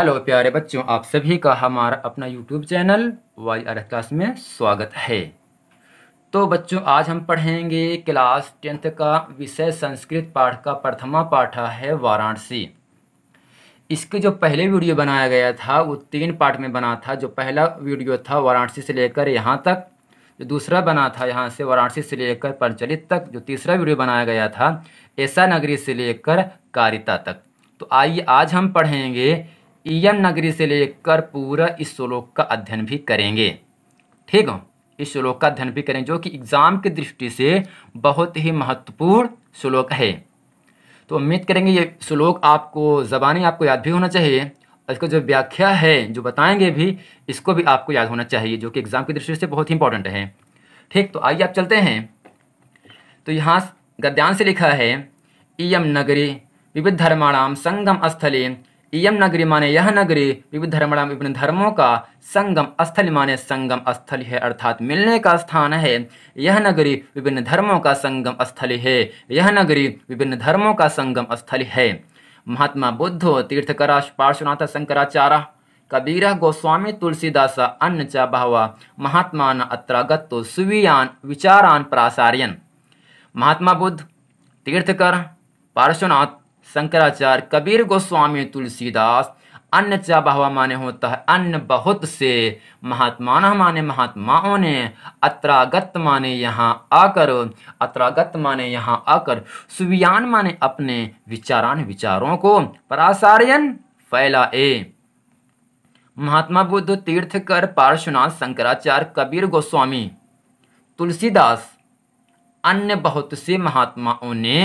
hello प्यारे बच्चों आप सभी का हमारा अपना YouTube channel Y R class में स्वागत है तो बच्चों आज हम पढ़ेंगे क्लास टेंथ का विषय संस्कृत पाठ का प्रथमा पाठ है वाराणसी इसके जो पहले वीडियो बनाया गया था वो तीन पार्ट में बना था जो पहला वीडियो था वाराणसी से लेकर यहाँ तक जो दूसरा बना था यहाँ से वाराणसी से लेकर पंचलित तक जो तीसरा वीडियो बनाया गया था ऐसा नगरी से लेकर कारिता तक तो आइए आज हम पढ़ेंगे ईयम नगरी से लेकर पूरा इस श्लोक का अध्ययन भी करेंगे ठीक है इस श्लोक का अध्ययन भी करें जो कि एग्ज़ाम की दृष्टि से बहुत ही महत्वपूर्ण श्लोक है तो उम्मीद करेंगे ये श्लोक आपको ज़बानी आपको याद भी होना चाहिए और इसका जो व्याख्या है जो बताएंगे भी इसको भी आपको याद होना चाहिए जो कि एग्ज़ाम की दृष्टि से बहुत ही इंपॉर्टेंट है ठीक तो आइए आप चलते हैं तो यहाँ गद्यांश लिखा है इयम नगरी विविध धर्माणाम संगम स्थले इयम नगरी माने यह नगरी विविध धर्म विभिन्न धर्मों का संगम स्थल माने संगम स्थल है अर्थात मिलने का स्थान है यह नगरी विभिन्न धर्मों का संगम स्थल है यह नगरी विभिन्न धर्मों का संगम स्थल है महात्मा बुद्ध तीर्थकरा पार्श्वनाथ शंकराचार्य कबीर गोस्वामी तुलसीदास अन्न च बहवा महात्मा अत्र गत्तो सुवीयान विचारान प्रासार्यन महात्मा बुद्ध तीर्थकर पार्श्वनाथ शंकराचार्य कबीर गोस्वामी तुलसीदास अन्य चा बहवा माने होता है अन्य बहुत से महात्मा माने महात्माओं ने अत्रागत माने यहाँ आकर अत्रागत माने यहाँ आकर सुवियान माने अपने विचारान विचारों को परासार्यन ए महात्मा बुद्ध तीर्थ कर पार्श्वनाथ शंकराचार्य कबीर गोस्वामी तुलसीदास अन्य बहुत से महात्माओं ने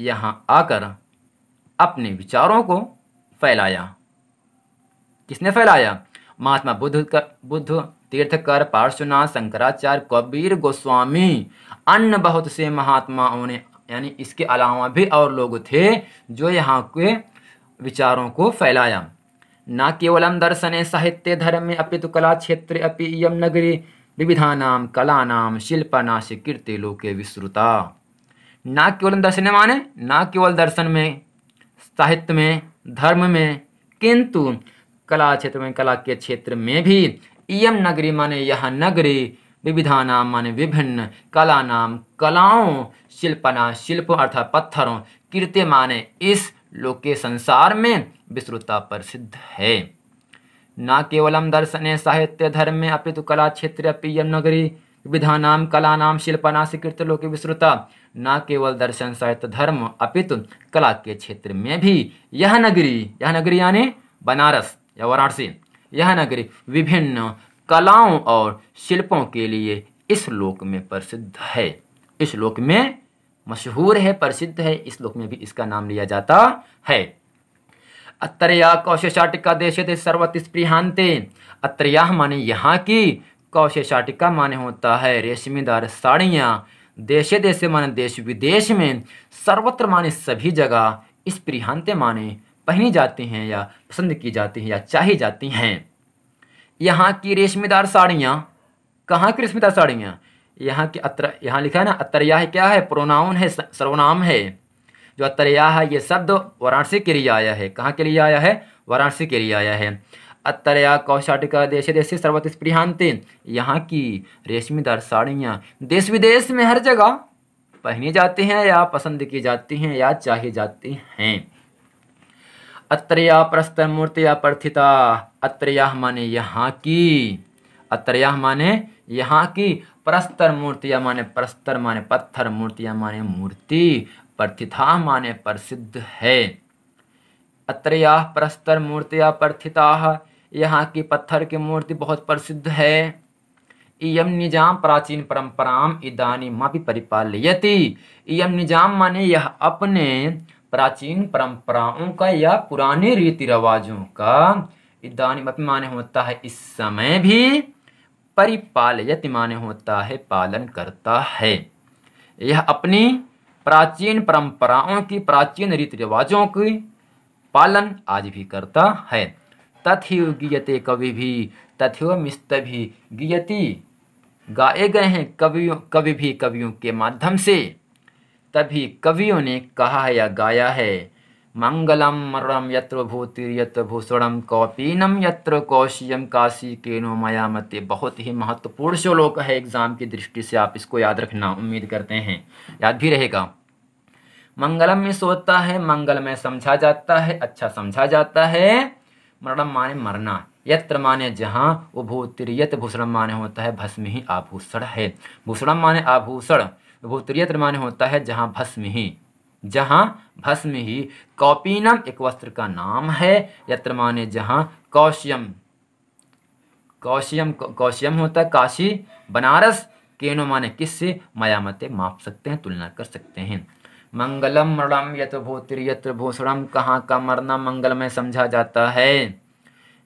यहाँ आकर अपने विचारों को फैलाया किसने फैलाया महात्मा बुद्ध कर बुद्ध तीर्थकर पार्श्वनाथ शंकराचार्य कबीर गोस्वामी अन्य बहुत से महात्माओं ने यानी इसके अलावा भी और लोग थे जो यहाँ के विचारों को फैलाया न केवलम दर्शन साहित्य में अपितु कला क्षेत्र अपि इयम नगरी कला नाम शिल्पनाश कीर्ति लोके विश्रुता ना केवल दर्शन माने ना केवल दर्शन में साहित्य में धर्म में किंतु कला क्षेत्र में कला के क्षेत्र में भी इम नगरी माने यह नगरी विविधा नाम माने विभिन्न कला नाम कलाओं शिल्पना शिल्प अर्थात पत्थरों कीर्ति माने इस लोके संसार में विश्रुता प्रसिद्ध है न केवलम दर्शने साहित्य धर्म में अपितु कला क्षेत्र यम नगरी विधानाम कलानाम शिल्पना स्वीकृत लोक विश्रुता न केवल दर्शन साहित्य धर्म अपितु कला के क्षेत्र में भी यह नगरी यह नगरी यानी बनारस या वाराणसी यह नगरी विभिन्न कलाओं और शिल्पों के लिए इस लोक में प्रसिद्ध है इस लोक में मशहूर है प्रसिद्ध है इस लोक में भी इसका नाम लिया जाता है अत्रया कौशाटिका देश सर्वत स्प्रियांते अत्रया माने यहाँ की कौशेशाटी का माने होता है रेशमीदार साड़ियाँ देशे देशे माने देश विदेश में सर्वत्र माने सभी जगह इस प्रियंते माने पहनी जाती हैं या पसंद की जाती हैं या चाही जाती हैं यहाँ की रेशमीदार साड़ियाँ कहाँ की रेशमीदार साड़ियाँ यहाँ की अत्र यहाँ लिखा है ना अतरिया क्या है प्रोनाउन है सर्वनाम है जो अतरिया है ये शब्द वाराणसी के लिए आया है कहाँ के लिए आया है वाराणसी के लिए आया है अत्तरया कौशाटिका देश देशी सर्वत स्प्रियांति यहाँ की रेशमीदार साड़ियाँ देश विदेश में हर जगह पहनी जाती हैं या पसंद की जाती हैं या चाही जाती हैं अत्रया प्रस्तर मूर्तिया प्रथिता अत्रया माने यहाँ की अत्रया माने यहाँ की परस्तर या माने परस्तर माने पत्थर या माने मूर्ति प्रथिता माने प्रसिद्ध है अत्रया परस्तर मूर्तिया प्रथिता यहाँ की पत्थर की मूर्ति बहुत प्रसिद्ध है इम निजाम प्राचीन परंपराम इदानीमापि परिपालयति इम निजाम माने यह अपने प्राचीन परंपराओं का या पुराने रीति रिवाजों का इदानीमापि माने होता है इस समय भी परिपालयति माने होता है पालन करता है यह अपनी प्राचीन परंपराओं की प्राचीन रीति रिवाजों की पालन आज भी करता है तथ्य गीयते कवि भी तथ्यो मिस्त भी गीयति गाए गए हैं कवियों कवि भी कवियों के माध्यम से तभी कवियों ने कहा है या गाया है मंगलम मरणम यत्र भूति यत्र भूषणम कौपीनम यत्र कौशियम काशी केनो मयामते बहुत ही महत्वपूर्ण श्लोक है एग्जाम की दृष्टि से आप इसको याद रखना उम्मीद करते हैं याद भी रहेगा मंगलम में सोता है मंगल में समझा जाता है अच्छा समझा जाता है मरणम माने मरना यत्र माने जहाँ उभूत्रियत भूषणम माने होता है भस्म ही आभूषण है भूषणम माने आभूषण उभूत्रियत्र माने होता है जहाँ भस्म ही जहाँ भस्म ही कौपीनम एक वस्त्र का नाम है यत्र माने जहाँ कौश्यम कौशियम कौशियम होता है काशी बनारस केनो माने किससे मायामते माप सकते हैं तुलना कर सकते हैं मंगलम मृणम यत्र भूषणम कहाँ का मरना मंगल में समझा जाता है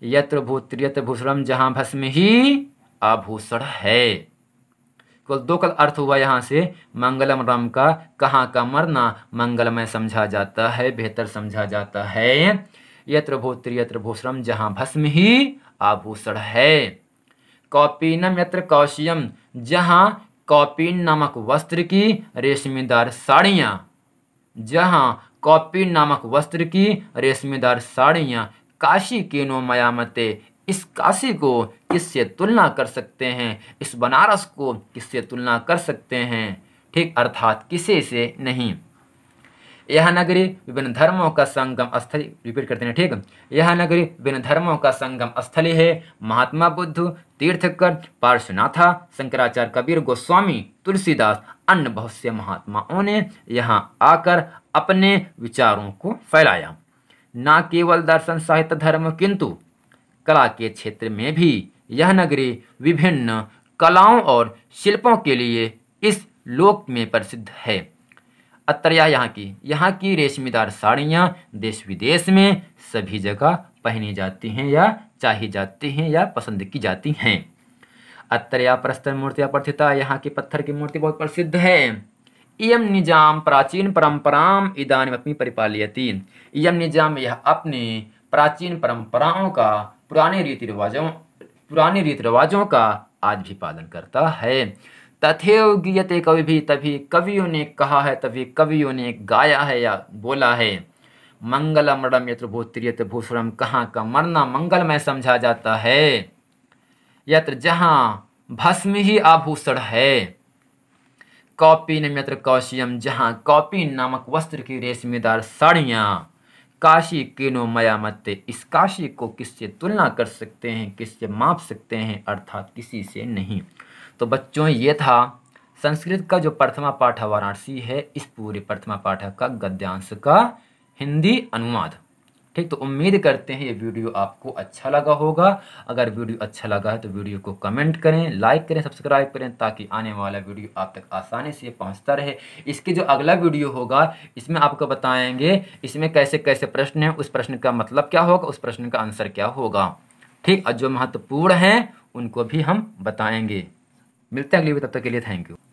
यत्र यत्र भूषणम जहाँ भस्म ही आभूषण है कुल दो कल अर्थ हुआ यहाँ से मंगलम रम का कहाँ का मरना मंगलमय समझा जाता है बेहतर समझा जाता है यत्र भूत्र यत्र भूषणम जहाँ भस्म ही आभूषण है कौपीनम यत्र कौशियम जहाँ कौपीन नामक वस्त्र की रेशमीदार साड़ियाँ जहां कॉपी नामक वस्त्र की रेशमीदार साड़ियां काशी केनो मयामते इस काशी को किससे तुलना कर सकते हैं इस बनारस को किससे तुलना कर सकते हैं ठीक अर्थात किसी से नहीं यह नगरी विभिन्न धर्मों का संगम स्थल रिपीट करते हैं ठीक यह नगरी विभिन्न धर्मों का संगम स्थली है महात्मा बुद्ध तीर्थकर पार्श्वनाथा शंकराचार्य कबीर गोस्वामी तुलसीदास अन्य बहुत से महात्माओं ने यहाँ आकर अपने विचारों को फैलाया न केवल दर्शन साहित्य धर्म किंतु कला के क्षेत्र में भी यह नगरी विभिन्न कलाओं और शिल्पों के लिए इस लोक में प्रसिद्ध है अतरिया यहाँ की यहाँ की रेशमीदार साड़ियाँ देश विदेश में सभी जगह पहनी जाती हैं या चाही जाती हैं या पसंद की जाती हैं अतरिया प्रस्तर मूर्तियाँ प्रथिता यहाँ की पत्थर की मूर्ति बहुत प्रसिद्ध है इम निजाम प्राचीन परंपराम इदान अपनी परिपालयती यम निजाम यह अपने प्राचीन परंपराओं का पुराने रीति रिवाजों पुराने रीति रिवाजों का आज भी पालन करता है तथेव गीयते कवि भी तभी कवियों ने कहा है तभी कवियों ने गाया है या बोला है मंगल यत्र भूत्रियत भूषणम कहाँ का मरना मंगलमय समझा जाता है यत्र जहाँ भस्म ही आभूषण है कौपीनम यत्र कौशियम जहाँ कौपीन नामक वस्त्र की रेशमीदार साड़ियाँ काशी केनो मया मत इस काशी को किससे तुलना कर सकते हैं किससे माप सकते हैं अर्थात किसी से नहीं तो बच्चों ये था संस्कृत का जो प्रथमा पाठ वाराणसी है इस पूरे प्रथमा पाठक का गद्यांश का हिंदी अनुवाद ठीक तो उम्मीद करते हैं ये वीडियो आपको अच्छा लगा होगा अगर वीडियो अच्छा लगा है तो वीडियो को कमेंट करें लाइक करें सब्सक्राइब करें ताकि आने वाला वीडियो आप तक आसानी से पहुंचता रहे इसके जो अगला वीडियो होगा इसमें आपको बताएंगे इसमें कैसे कैसे प्रश्न हैं उस प्रश्न का मतलब क्या होगा उस प्रश्न का आंसर क्या होगा ठीक और जो महत्वपूर्ण हैं उनको भी हम बताएँगे मिलते हैं अगली बार तब तक के लिए थैंक यू